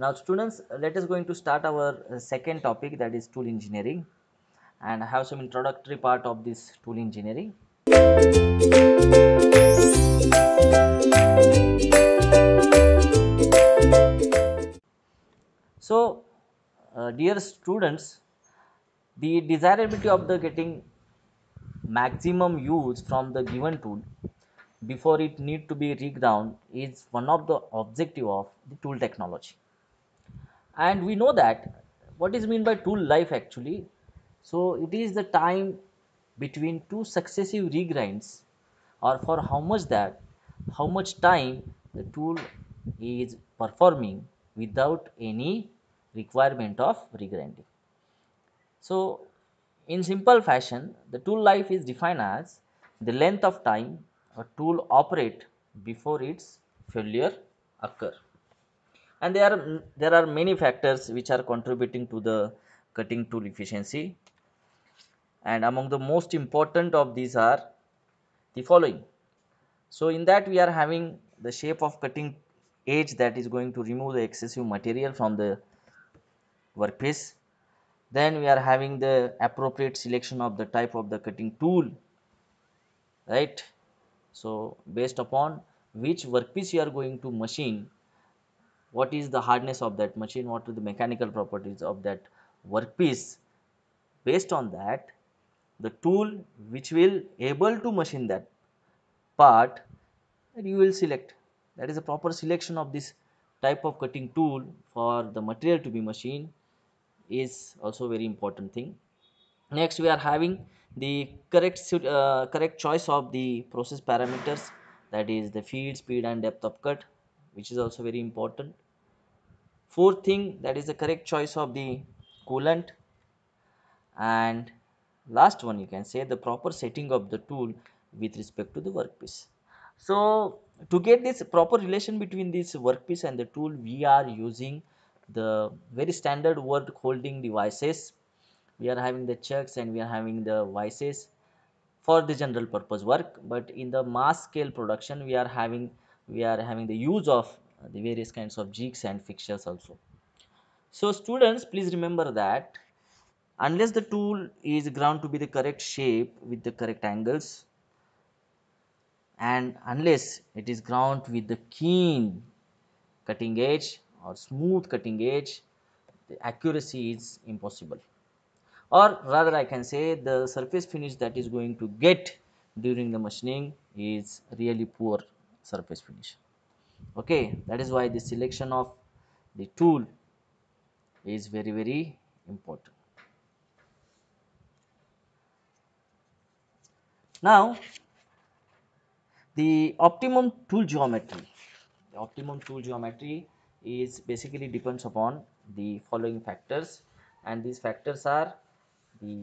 Now students, let us going to start our uh, second topic that is tool engineering and I have some introductory part of this tool engineering. So uh, dear students, the desirability of the getting maximum use from the given tool before it need to be reground is one of the objective of the tool technology and we know that what is mean by tool life actually so it is the time between two successive regrinds or for how much that how much time the tool is performing without any requirement of regrinding. So, in simple fashion the tool life is defined as the length of time a tool operate before its failure occur and there are there are many factors which are contributing to the cutting tool efficiency and among the most important of these are the following so in that we are having the shape of cutting edge that is going to remove the excessive material from the workpiece then we are having the appropriate selection of the type of the cutting tool right so based upon which workpiece you are going to machine what is the hardness of that machine, what are the mechanical properties of that workpiece. Based on that, the tool which will able to machine that part that you will select. That is a proper selection of this type of cutting tool for the material to be machined is also very important thing. Next, we are having the correct uh, correct choice of the process parameters that is the feed, speed and depth of cut which is also very important fourth thing that is the correct choice of the coolant and last one you can say the proper setting of the tool with respect to the workpiece so to get this proper relation between this workpiece and the tool we are using the very standard word holding devices we are having the chucks and we are having the vices for the general purpose work but in the mass scale production we are having we are having the use of uh, the various kinds of jigs and fixtures also. So students please remember that unless the tool is ground to be the correct shape with the correct angles and unless it is ground with the keen cutting edge or smooth cutting edge the accuracy is impossible or rather I can say the surface finish that is going to get during the machining is really poor surface finish okay that is why the selection of the tool is very very important now the optimum tool geometry the optimum tool geometry is basically depends upon the following factors and these factors are the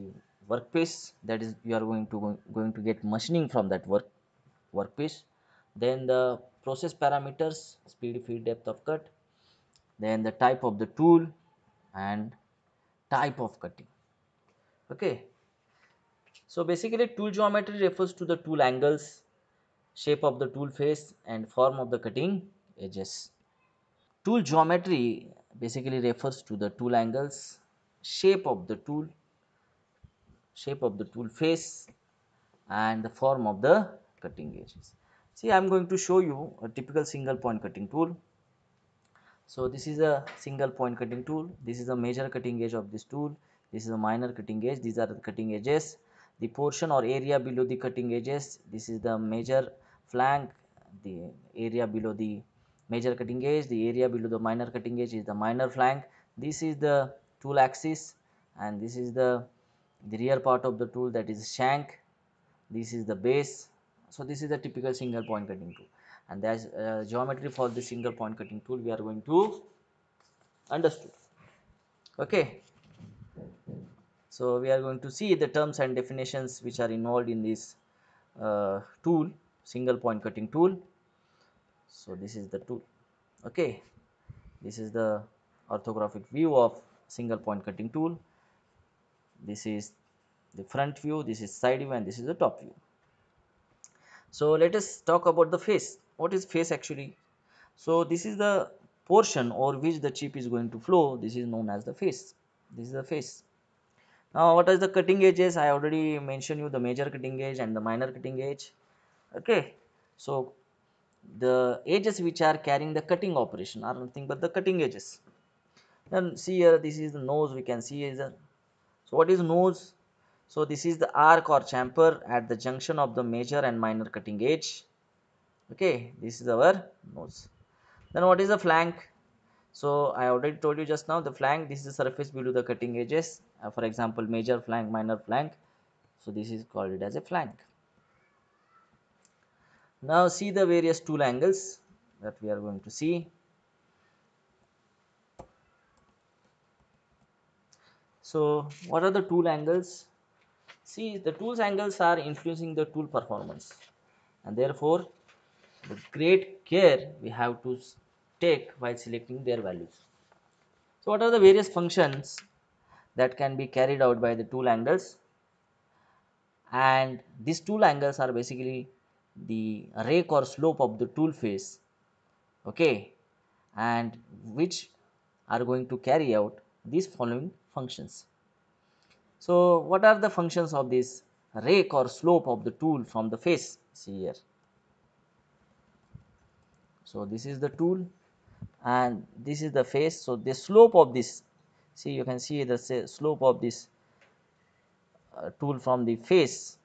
workpiece that is you are going to going to get machining from that work workpiece then the process parameters speed feed depth of cut then the type of the tool and type of cutting okay so basically tool geometry refers to the tool angles shape of the tool face and form of the cutting edges tool geometry basically refers to the tool angles shape of the tool shape of the tool face and the form of the cutting edges see I'm going to show you a typical single point cutting tool so this is a single point cutting tool this is a major cutting edge of this tool this is a minor cutting edge these are the cutting edges the portion or area below the cutting edges this is the major flank the area below the major cutting edge the area below the minor cutting edge is the minor flank this is the tool axis and this is the the rear part of the tool that is shank this is the base so this is the typical single point cutting tool and there's uh, geometry for the single point cutting tool we are going to understood okay so we are going to see the terms and definitions which are involved in this uh, tool single point cutting tool so this is the tool okay this is the orthographic view of single point cutting tool this is the front view this is side view and this is the top view so let us talk about the face what is face actually so this is the portion over which the chip is going to flow this is known as the face this is the face now what is the cutting edges i already mentioned you the major cutting edge and the minor cutting edge okay so the edges which are carrying the cutting operation are nothing but the cutting edges then see here this is the nose we can see is a so what is nose so this is the arc or chamfer at the junction of the major and minor cutting edge. Okay, this is our nose. Then what is the flank? So I already told you just now the flank, this is the surface below the cutting edges. Uh, for example, major flank, minor flank. So this is called it as a flank. Now see the various tool angles that we are going to see. So what are the tool angles? See the tools angles are influencing the tool performance and therefore the great care we have to take while selecting their values. So what are the various functions that can be carried out by the tool angles and these tool angles are basically the rake or slope of the tool face okay and which are going to carry out these following functions so, what are the functions of this rake or slope of the tool from the face? See here. So, this is the tool and this is the face. So, the slope of this, see you can see the slope of this uh, tool from the face,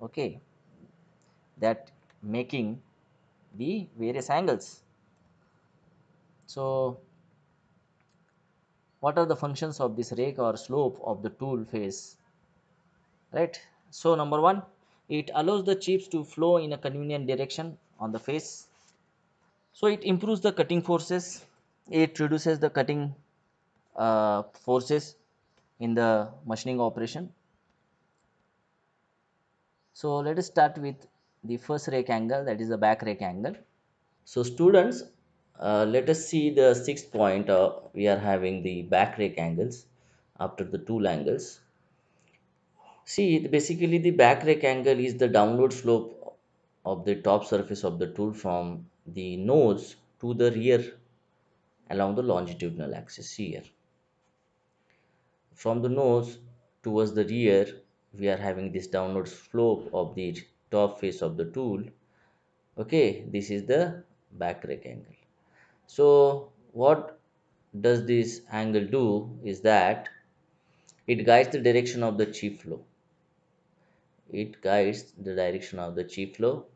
okay, that making the various angles. So, what are the functions of this rake or slope of the tool face right so number one it allows the chips to flow in a convenient direction on the face so it improves the cutting forces it reduces the cutting uh, forces in the machining operation so let us start with the first rake angle that is the back rake angle so students uh, let us see the sixth point. Uh, we are having the back rake angles after the tool angles. See, basically the back rake angle is the downward slope of the top surface of the tool from the nose to the rear along the longitudinal axis here. From the nose towards the rear, we are having this downward slope of the top face of the tool. Okay, this is the back rake angle so what does this angle do is that it guides the direction of the chief flow. It guides the direction of the chief flow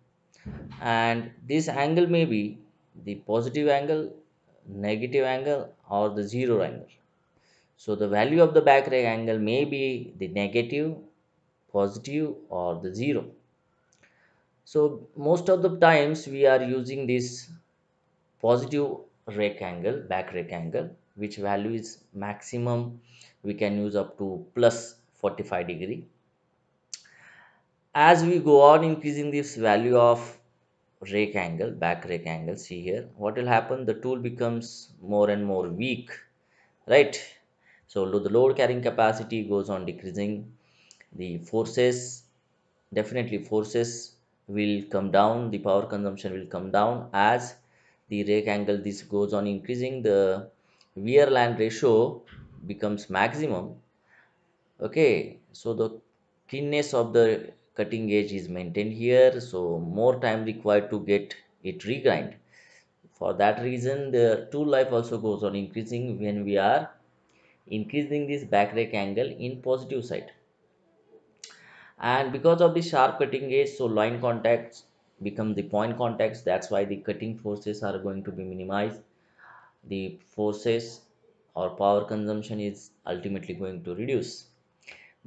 and this angle may be the positive angle, negative angle or the zero angle. So the value of the back rake angle may be the negative, positive or the zero. So most of the times we are using this positive rectangle back rectangle which value is maximum we can use up to plus 45 degree as we go on increasing this value of angle, back angle, see here what will happen the tool becomes more and more weak right so the load carrying capacity goes on decreasing the forces definitely forces will come down the power consumption will come down as the rake angle this goes on increasing the wear land ratio becomes maximum okay so the thinness of the cutting edge is maintained here so more time required to get it regrind for that reason the tool life also goes on increasing when we are increasing this back rake angle in positive side and because of the sharp cutting edge so line contacts become the point contacts that's why the cutting forces are going to be minimized the forces or power consumption is ultimately going to reduce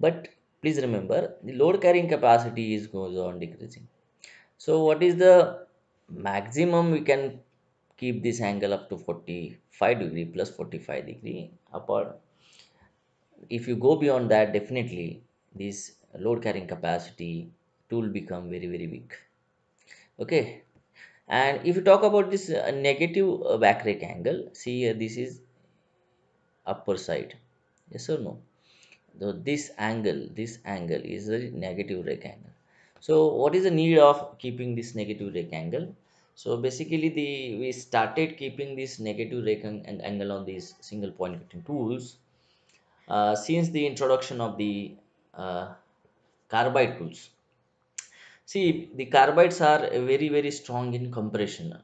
but please remember the load carrying capacity is goes on decreasing so what is the maximum we can keep this angle up to 45 degree plus 45 degree apart if you go beyond that definitely this load carrying capacity tool become very very weak okay and if you talk about this uh, negative uh, back rake angle see here uh, this is upper side yes or no so this angle this angle is a negative rake angle. so what is the need of keeping this negative rake angle? so basically the we started keeping this negative rake and angle on these single point cutting tools uh, since the introduction of the uh, carbide tools See, the carbides are very, very strong in compression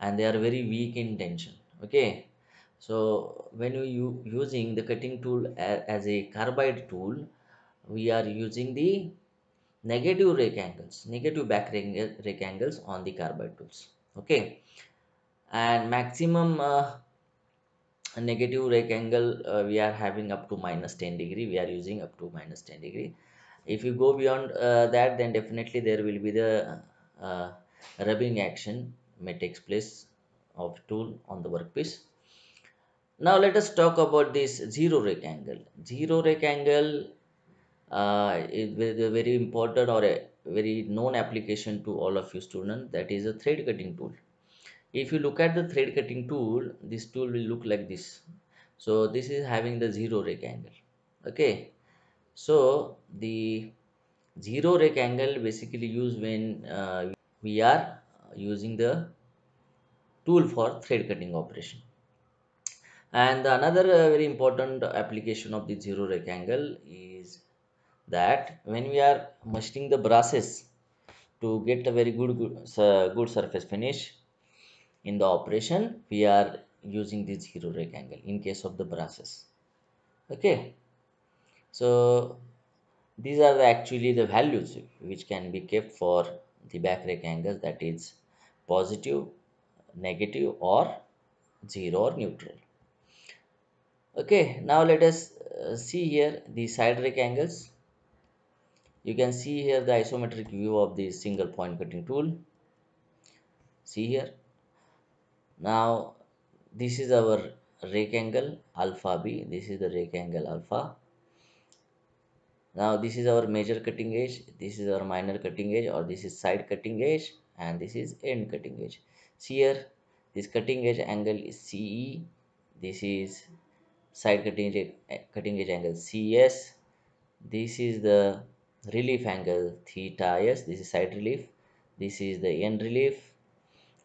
and they are very weak in tension. Okay. So, when you using the cutting tool as a carbide tool, we are using the negative rake angles, negative back rake angles on the carbide tools. Okay. And maximum uh, negative rake angle uh, we are having up to minus 10 degree. We are using up to minus 10 degree if you go beyond uh, that then definitely there will be the uh, rubbing action may takes place of tool on the workpiece now let us talk about this zero rake angle zero rake angle uh, is a very important or a very known application to all of you students that is a thread cutting tool if you look at the thread cutting tool this tool will look like this so this is having the zero rake angle okay so the zero rec angle basically used when uh, we are uh, using the tool for thread cutting operation and another uh, very important application of the zero rec angle is that when we are machining the brasses to get a very good good, uh, good surface finish in the operation we are using the zero rec angle in case of the brasses. okay so these are the actually the values which can be kept for the back rake angles that is positive negative or zero or neutral okay now let us uh, see here the side rake angles you can see here the isometric view of the single point cutting tool see here now this is our rake angle alpha b this is the rake angle alpha now this is our major cutting edge this is our minor cutting edge or this is side cutting edge and this is end cutting edge see here this cutting edge angle is CE this is side cutting edge, eh, cutting edge angle CS this is the relief angle theta s this is side relief this is the end relief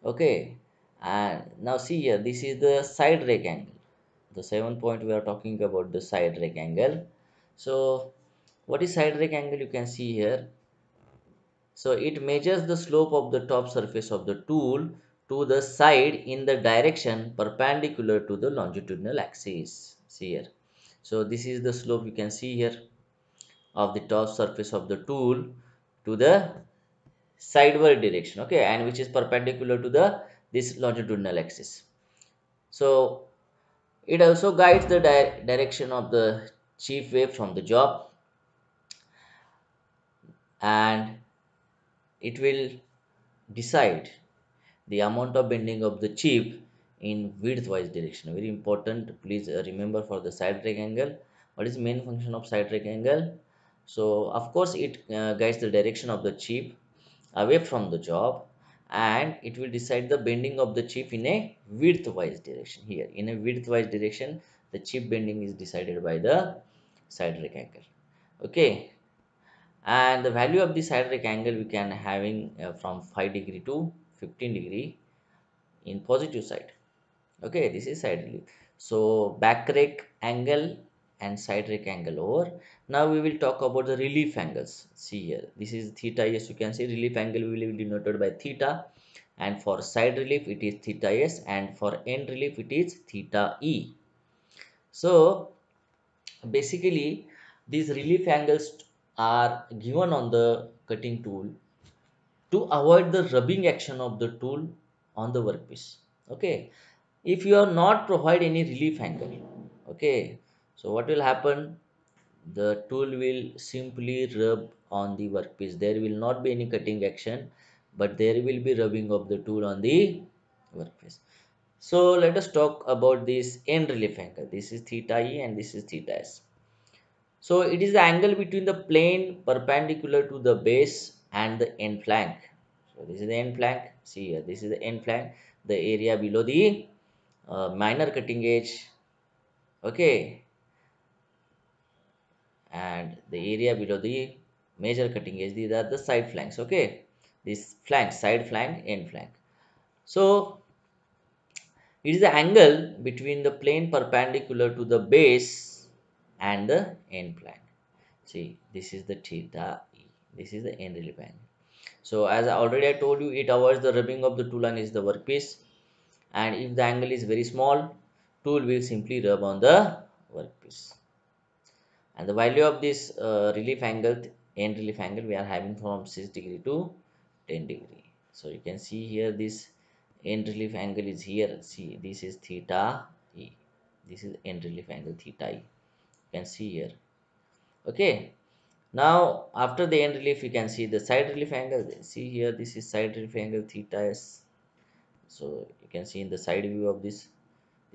okay and now see here this is the side rec angle the seventh point we are talking about the side rec angle so what is side rake angle you can see here so it measures the slope of the top surface of the tool to the side in the direction perpendicular to the longitudinal axis see here so this is the slope you can see here of the top surface of the tool to the sideward direction okay and which is perpendicular to the this longitudinal axis so it also guides the di direction of the chief wave from the job and it will decide the amount of bending of the chip in widthwise direction very important please uh, remember for the side rake angle. what is main function of side rake angle? so of course it uh, guides the direction of the chip away from the job and it will decide the bending of the chip in a widthwise direction here in a widthwise direction the chip bending is decided by the side rake angle. okay and the value of this hydraulic angle we can having uh, from 5 degree to 15 degree in positive side okay this is side relief. so back rake angle and side rake angle over now we will talk about the relief angles see here this is theta s you can see relief angle will be denoted by theta and for side relief it is theta s and for end relief it is theta e so basically these relief angles are given on the cutting tool to avoid the rubbing action of the tool on the workpiece. Okay. If you are not provide any relief angle. Okay. So what will happen? The tool will simply rub on the workpiece. There will not be any cutting action, but there will be rubbing of the tool on the workpiece. So let us talk about this end relief angle. This is theta E and this is theta S. So it is the angle between the plane perpendicular to the base and the end flank. So this is the end flank. See here, this is the end flank, the area below the uh, minor cutting edge. Okay. And the area below the major cutting edge, these are the side flanks. Okay. This flank, side flank, end flank. So it is the angle between the plane perpendicular to the base and the end plan. See, this is the theta E. This is the end relief angle. So as I already I told you, it avoids the rubbing of the tool and is the workpiece. And if the angle is very small, tool will simply rub on the workpiece. And the value of this uh, relief angle, end relief angle, we are having from 6 degree to 10 degree. So you can see here this end relief angle is here. See, this is theta E. This is end relief angle theta E you can see here okay now after the end relief you can see the side relief angle see here this is side relief angle theta s so you can see in the side view of this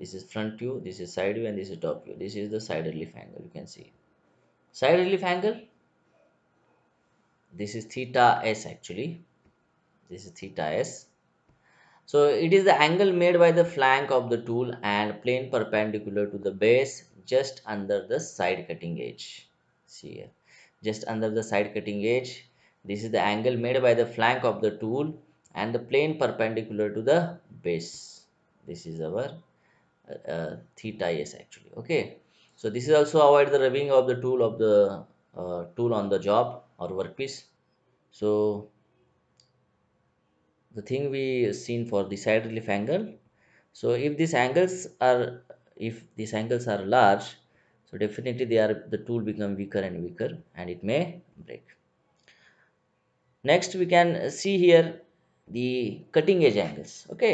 this is front view this is side view and this is top view this is the side relief angle you can see side relief angle this is theta s actually this is theta s so it is the angle made by the flank of the tool and plane perpendicular to the base just under the side cutting edge see here just under the side cutting edge this is the angle made by the flank of the tool and the plane perpendicular to the base this is our uh, uh, theta s actually okay so this is also avoid the rubbing of the tool of the uh, tool on the job or workpiece so the thing we seen for the side relief angle so if these angles are if these angles are large so definitely they are the tool become weaker and weaker and it may break next we can see here the cutting edge angles okay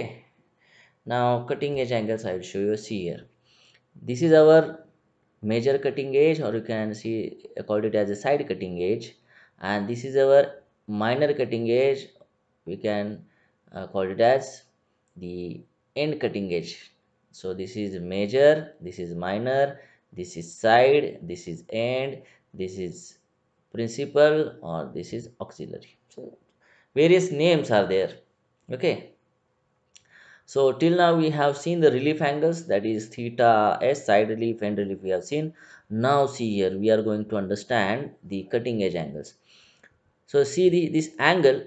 now cutting edge angles i will show you see here this is our major cutting edge or you can see called it as a side cutting edge and this is our minor cutting edge we can uh, call it as the end cutting edge so this is major this is minor this is side this is end this is principal or this is auxiliary so various names are there okay so till now we have seen the relief angles that is theta s side relief and relief we have seen. Now see here we are going to understand the cutting edge angles. So see the, this angle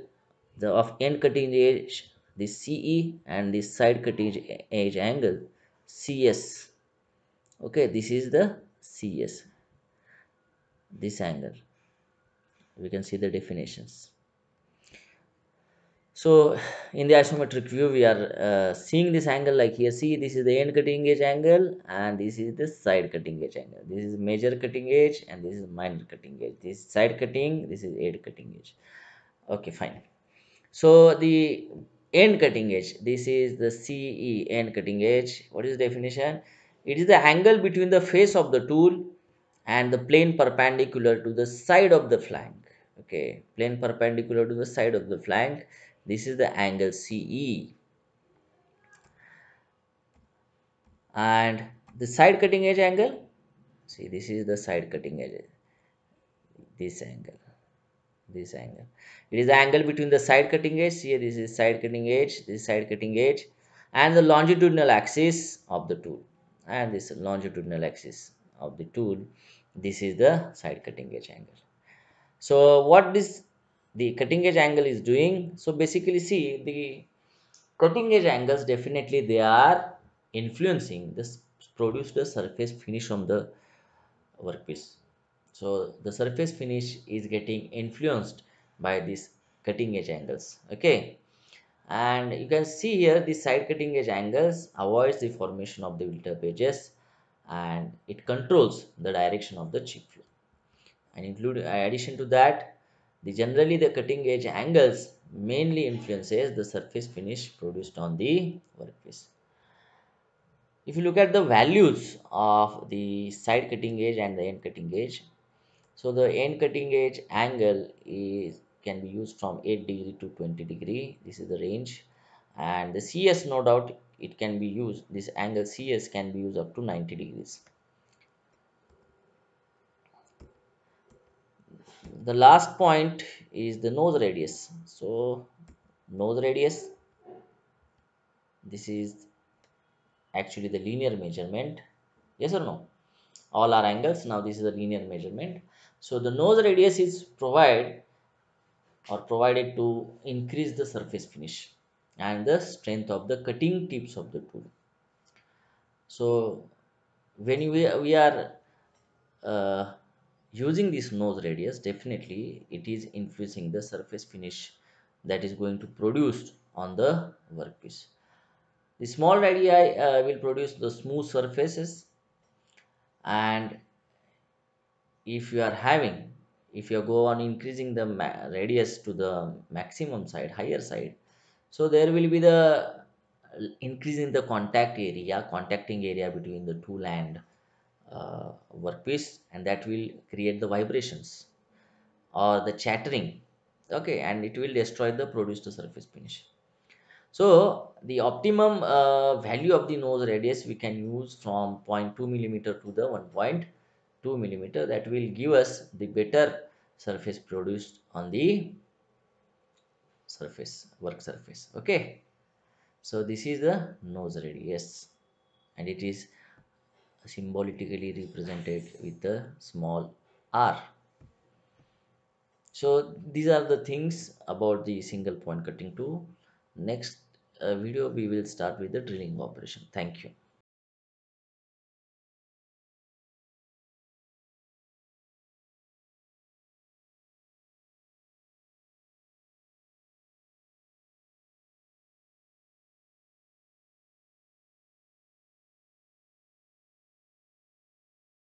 the, of end cutting edge this CE and this side cutting edge angle CS okay this is the CS this angle we can see the definitions so in the isometric view we are uh, seeing this angle like here see this is the end cutting edge angle and this is the side cutting edge angle this is major cutting edge and this is minor cutting edge this side cutting this is end cutting edge okay fine so the end cutting edge this is the CE end cutting edge what is definition it is the angle between the face of the tool and the plane perpendicular to the side of the flank okay plane perpendicular to the side of the flank this is the angle CE and the side cutting edge angle see this is the side cutting edge this angle this angle it is the angle between the side cutting edge here this is side cutting edge this side cutting edge and the longitudinal axis of the tool and this longitudinal axis of the tool this is the side cutting edge angle so what this the cutting edge angle is doing so basically see the cutting edge angles definitely they are influencing this produced the surface finish on the workpiece so the surface finish is getting influenced by these cutting edge angles okay and you can see here the side cutting edge angles avoids the formation of the filter edges and it controls the direction of the chip flow and include uh, addition to that the generally the cutting edge angles mainly influences the surface finish produced on the workpiece if you look at the values of the side cutting edge and the end cutting edge so the end cutting edge angle is can be used from 8 degree to 20 degree. This is the range and the CS no doubt it can be used. This angle CS can be used up to 90 degrees. The last point is the nose radius. So nose radius this is actually the linear measurement yes or no all are angles now this is a linear measurement so the nose radius is provided or provided to increase the surface finish and the strength of the cutting tips of the tool. So when we, we are uh, using this nose radius definitely it is influencing the surface finish that is going to produce on the workpiece. The small radii uh, will produce the smooth surfaces and if you are having if you go on increasing the radius to the maximum side higher side so there will be the increase in the contact area contacting area between the tool and uh, workpiece and that will create the vibrations or the chattering okay and it will destroy the produced surface finish so the optimum uh, value of the nose radius we can use from 0.2 millimeter to the 1.5 2 millimeter that will give us the better surface produced on the surface work surface okay so this is the nose radius and it is symbolically represented with the small r so these are the things about the single point cutting tool next uh, video we will start with the drilling operation thank you